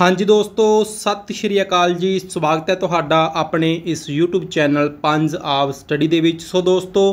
ਹਾਂਜੀ ਦੋਸਤੋ ਸਤਿ ਸ਼੍ਰੀ ਅਕਾਲ ਜੀ ਸਵਾਗਤ ਹੈ ਤੁਹਾਡਾ ਆਪਣੇ ਇਸ YouTube ਚੈਨਲ ਪੰਜ ਆਵ ਸਟੱਡੀ ਦੇ ਵਿੱਚ ਸੋ ਦੋਸਤੋ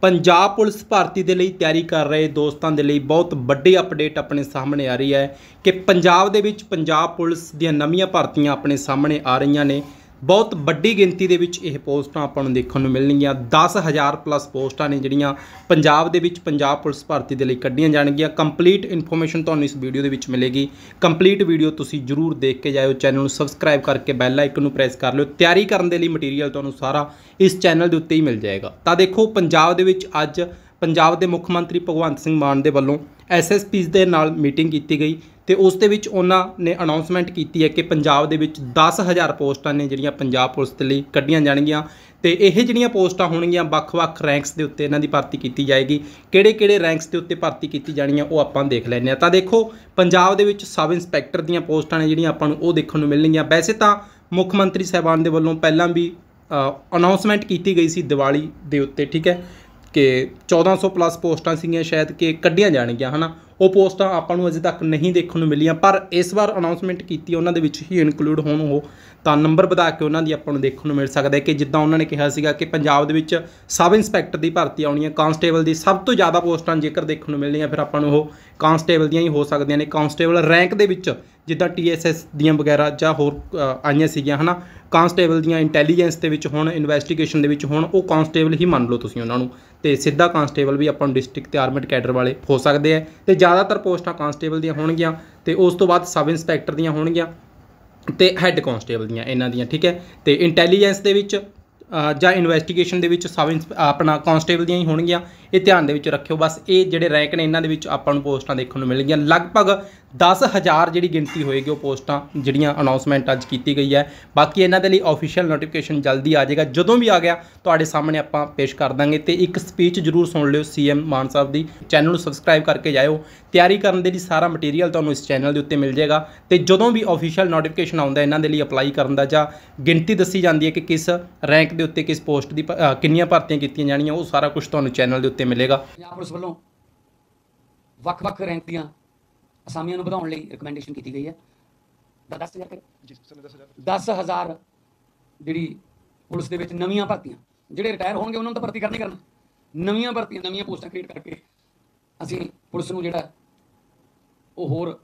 ਪੰਜਾਬ ਪੁਲਿਸ ਭਰਤੀ ਦੇ ਲਈ ਤਿਆਰੀ ਕਰ ਰਹੇ ਦੋਸਤਾਂ ਦੇ ਲਈ ਬਹੁਤ ਵੱਡੀ ਅਪਡੇਟ ਆਪਣੇ ਸਾਹਮਣੇ ਆ ਰਹੀ ਹੈ ਕਿ ਪੰਜਾਬ ਦੇ ਵਿੱਚ ਪੰਜਾਬ ਪੁਲਿਸ ਦੀਆਂ ਨਵੀਆਂ ਭਰਤੀਆਂ ਆਪਣੇ ਸਾਹਮਣੇ ਆ ਰਹੀਆਂ ਨੇ ਬਹੁਤ ਵੱਡੀ ਗਿਣਤੀ ਦੇ ਵਿੱਚ ਇਹ ਪੋਸਟਾਂ ਆਪਾਂ ਨੂੰ ਦੇਖਣ ਨੂੰ ਮਿਲਣਗੀਆਂ 10000 ਪਲੱਸ ਪੋਸਟਾਂ ਨੇ ਜਿਹੜੀਆਂ ਪੰਜਾਬ ਦੇ ਵਿੱਚ ਪੰਜਾਬ ਪੁਲਿਸ ਭਰਤੀ ਦੇ ਲਈ ਕੱਢੀਆਂ ਜਾਣਗੀਆਂ ਕੰਪਲੀਟ ਇਨਫੋਰਮੇਸ਼ਨ ਤੁਹਾਨੂੰ ਇਸ ਵੀਡੀਓ ਦੇ ਵਿੱਚ ਮਿਲੇਗੀ ਕੰਪਲੀਟ ਵੀਡੀਓ ਤੁਸੀਂ ਜਰੂਰ ਦੇਖ ਕੇ ਜਾਇਓ ਚੈਨਲ ਨੂੰ ਸਬਸਕ੍ਰਾਈਬ ਕਰਕੇ ਬੈਲ ਆਈਕਨ ਨੂੰ ਪ੍ਰੈਸ ਕਰ ਲਿਓ ਤਿਆਰੀ ਕਰਨ ਦੇ ਲਈ ਮਟੀਰੀਅਲ ਤੁਹਾਨੂੰ ਸਾਰਾ ਇਸ ਚੈਨਲ ਦੇ ਉੱਤੇ ਹੀ ਮਿਲ ਜਾਏਗਾ ਤਾਂ ਦੇਖੋ ਪੰਜਾਬ ਦੇ ਵਿੱਚ ਅੱਜ ਪੰਜਾਬ ਦੇ ਮੁੱਖ ਮੰਤਰੀ ਭਗਵੰਤ ਸਿੰਘ ਮਾਨ ਦੇ ਵੱਲੋਂ ਐਸਐਸਪੀਸ ਦੇ ਨਾਲ ਮੀਟਿੰਗ ਕੀਤੀ ਗਈ ਤੇ ਉਸ ਦੇ ਵਿੱਚ ਉਹਨਾਂ ਨੇ ਅਨਾਉਂਸਮੈਂਟ ਕੀਤੀ ਹੈ ਕਿ ਪੰਜਾਬ ਦੇ ਵਿੱਚ 10000 ਪੋਸਟਾਂ ਨੇ ਜਿਹੜੀਆਂ ਪੰਜਾਬ ਪੁਲਿਸ ਦੇ ਲਈ ਕੱਢੀਆਂ ਜਾਣਗੀਆਂ ਤੇ ਇਹ ਜਿਹੜੀਆਂ ਪੋਸਟਾਂ ਹੋਣਗੀਆਂ ਵੱਖ-ਵੱਖ ਰੈਂਕਸ ਦੇ ਉੱਤੇ ਇਹਨਾਂ ਦੀ ਭਰਤੀ ਕੀਤੀ ਜਾਏਗੀ ਕਿਹੜੇ-ਕਿਹੜੇ ਰੈਂਕਸ ਦੇ ਉੱਤੇ ਭਰਤੀ ਕੀਤੀ ਜਾਣੀ ਹੈ ਉਹ ਆਪਾਂ ਦੇਖ ਲੈਨੇ ਆ ਤਾਂ ਦੇਖੋ ਪੰਜਾਬ ਦੇ ਵਿੱਚ ਸਬ ਇੰਸਪੈਕਟਰ ਦੀਆਂ ਪੋਸਟਾਂ ਨੇ ਜਿਹੜੀਆਂ ਆਪਾਂ ਨੂੰ ਉਹ ਦੇਖਣ ਨੂੰ ਮਿਲਣਗੀਆਂ ਵੈਸੇ ਤਾਂ ਮੁੱਖ ਮੰਤਰੀ ਸਾਹਿਬਾਨ ਦੇ ਵੱਲੋਂ ਪਹਿਲਾਂ ਵੀ ਅਨਾਉਂਸਮੈਂਟ ਕੀਤੀ ਗਈ ਸੀ ਦੀਵਾਲੀ ਦੇ ਉੱਤੇ ਠੀਕ ਹੈ ਕਿ 1400 ਪਲੱਸ ਪੋਸਟਾਂ ਸੀਗੀਆਂ ਸ਼ਾਇਦ ਕਿ ਕੱਢੀਆਂ ਜਾਣਗੀਆਂ ਹਨਾ ਉਹ ਪੋਸਟਾਂ ਆਪਾਂ ਨੂੰ ਅਜੇ ਤੱਕ ਨਹੀਂ ਦੇਖਣ ਨੂੰ ਮਿਲੀਆਂ ਪਰ ਇਸ ਵਾਰ ਅਨਾਉਂਸਮੈਂਟ ਕੀਤੀ ਉਹਨਾਂ ਦੇ ਵਿੱਚ ਹੀ ਇਨਕਲੂਡ ਹੋਣ ਉਹ ਤਾਂ ਨੰਬਰ ਵਧਾ ਕੇ ਉਹਨਾਂ ਦੀ ਆਪਾਂ ਨੂੰ ਦੇਖਣ ਨੂੰ ਮਿਲ ਸਕਦਾ ਹੈ ਕਿ ਜਿੱਦਾਂ ਉਹਨਾਂ ਨੇ ਕਿਹਾ ਸੀਗਾ ਕਿ ਪੰਜਾਬ ਦੇ ਵਿੱਚ ਸਬ ਇੰਸਪੈਕਟਰ ਦੀ ਭਰਤੀ ਆਉਣੀ ਹੈ ਕਾਂਸਟੇਬਲ ਦੀ ਸਭ ਤੋਂ ਜ਼ਿਆਦਾ ਪੋਸਟਾਂ ਜੇਕਰ ਦੇਖਣ ਨੂੰ ਮਿਲਣੀਆਂ ਫਿਰ ਆਪਾਂ ਨੂੰ ਉਹ ਕਾਂਸਟੇਬਲ ਦੀਆਂ ਹੀ ਹੋ ਸਕਦੀਆਂ ਨੇ ਕਾਂਸਟੇਬਲ ਰੈਂਕ ਦੇ ਵਿੱਚ ਜਿੱਦਾਂ ਟੀਐਸਐਸ ਦੀਆਂ ਵਗੈਰਾ ਜਾਂ ਹੋਰ ਆਈਆਂ ਸੀਗੀਆਂ ਹਨਾ ਕਾਂਸਟੇਬਲ ਦੀਆਂ ਇੰਟੈਲੀਜੈਂਸ ਦੇ ਵਿੱਚ ਹੋਣ ਇਨਵੈਸਟੀਗੇਸ਼ਨ ਦੇ ਵਿੱਚ ਹੋਣ ਉਹ ਕਾਂਸਟੇਬਲ ਹੀ ਮੰਨ ਲਓ ਤੁਸੀਂ ਉਹਨਾਂ ਨੂੰ ਤੇ ਸਿੱਧਾ ਕਾਂਸਟੇਬਲ ਵੀ ਆਪਾਂ ਨੂੰ ਡਿਸਟ੍ਰਿਕਟ ਤੇ ਆਰਮਡ ਕੈਡਰ ਵਾਲੇ ਹੋ ਸਕਦੇ ਆ ਤੇ ਜ਼ਿਆਦਾਤਰ ਪੋਸਟਾਂ ਕਾਂਸਟੇਬਲ ਦੀਆਂ ਹੋਣਗੀਆਂ ਤੇ ਉਸ ਤੋਂ ਬਾਅਦ ਸਬ ਇੰਸਪੈਕਟਰ ਦੀਆਂ ਹੋਣਗੀਆਂ ਤੇ ਹੈੱਡ ਕਾਂਸਟੇਬਲ ਦੀਆਂ ਇਹਨਾਂ ਦੀਆਂ ਠੀਕ ਹੈ ਤੇ ਇੰਟੈਲੀਜੈਂਸ ਦੇ ਵਿੱਚ ਜਾਂ ਇਨਵੈਸਟੀਗੇਸ਼ਨ ਦੇ ਵਿੱਚ ਸਬ ਆਪਣਾ ਕਾਂਸਟੇਬਲ ਦੀਆਂ ਹੀ ਹੋਣਗੀਆਂ ਇਹ ਧਿਆਨ ਦੇ ਵਿੱਚ ਰੱਖਿਓ ਬਸ ਇਹ ਜਿਹੜੇ ਰੈਂਕ ਨੇ ਇਹਨਾਂ ਦੇ ਵਿੱਚ ਆਪਾਂ ਨੂੰ ਪੋਸਟਾਂ ਦੇਖਣ ਨੂੰ ਮਿਲਣਗੀਆਂ ਲਗਭਗ 10000 ਜਿਹੜੀ ਗਿਣਤੀ ਹੋਏਗੀ ਉਹ ਪੋਸਟਾਂ ਜਿਹੜੀਆਂ ਅਨਾਉਂਸਮੈਂਟ ਅੱਜ ਕੀਤੀ ਗਈ ਹੈ ਬਾਕੀ ਇਹਨਾਂ ਦੇ ਲਈ ਆਫੀਸ਼ੀਅਲ ਨੋਟੀਫਿਕੇਸ਼ਨ ਜਲਦੀ ਆ ਜਾਏਗਾ ਜਦੋਂ ਵੀ ਆ ਗਿਆ ਤੁਹਾਡੇ ਸਾਹਮਣੇ ਆਪਾਂ ਪੇਸ਼ ਕਰ ਦਾਂਗੇ ਤੇ ਇੱਕ ਸਪੀਚ ਜ਼ਰੂਰ ਸੁਣ ਲਿਓ ਸੀਐਮ ਮਾਨ ਸਾਹਿਬ ਦੀ ਚੈਨਲ ਨੂੰ ਸਬਸਕ੍ਰਾਈਬ ਕਰਕੇ ਜਾਇਓ ਤਿਆਰੀ ਕਰਨ ਦੇ ਲਈ ਸਾਰਾ ਮਟੀਰੀਅਲ ਤੁਹਾਨੂੰ ਇਸ ਚੈਨਲ ਦੇ ਉੱਤੇ ਮਿਲ ਜਾਏਗਾ ਤੇ ਜਦੋਂ ਵੀ ਆਫੀਸ਼ੀਅਲ ਨੋਟੀਫਿਕੇਸ਼ਨ ਆਉਂਦਾ ਇਹਨਾਂ ਦੇ ਲਈ ਅਪਲਾਈ ਕਰਨ ਦਾ ਜਾਂ ਗਿਣਤੀ ਦੱਸੀ ਜਾਂਦੀ ਹੈ ਕਿ ਕਿਸ ਰੈਂਕ ਦੇ ਉੱਤੇ ਕਿਸ ਪੋਸਟ ਦੀ ਕਿੰਨੀਆਂ ਭਰਤੀਆਂ ਕੀਤੀਆਂ ਜਾਣੀਆਂ ਉਹ ਸਾਰਾ ਕੁਝ ਤੁਹਾਨੂੰ ਚੈਨਲ ਦੇ ਉੱਤੇ ਮਿਲੇਗਾ ਪੰਜਾਬ ਪੁਲਿਸ ਵੱਲੋਂ ਵੱਖ-ਵੱਖ ਰੈਂਕ ਦੀਆਂ ਅਸਾਮੀਆਂ ਨੂੰ ਵਧਾਉਣ ਲਈ ਰეკਮੈਂਡੇਸ਼ਨ ਕੀਤੀ ਗਈ ਹੈ 10000 ਕਰ ਜੀ 10000 ਜਿਹੜੀ ਪੁਲਿਸ ਦੇ ਵਿੱਚ ਨਵੀਆਂ ਭਰਤੀਆਂ ਜਿਹੜੇ ਰਿਟਾਇਰ ਹੋਣਗੇ ਉਹਨਾਂ ਨੂੰ ਤਾਂ ਭਰਤੀ ਕਰਨੀ ਕਰਨਾ ਨਵੀਆਂ ਭਰਤੀਆਂ ਨਵੀਆਂ ਪੋਸਟਾਂ ਕ੍ਰੀਏਟ ਕਰਕੇ ਅਸੀਂ ਪੁਲਿਸ ਨੂੰ ਜਿਹੜਾ ਉਹ ਹੋਰ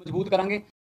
ਮਜ਼ਬੂਤ ਕਰਾਂਗੇ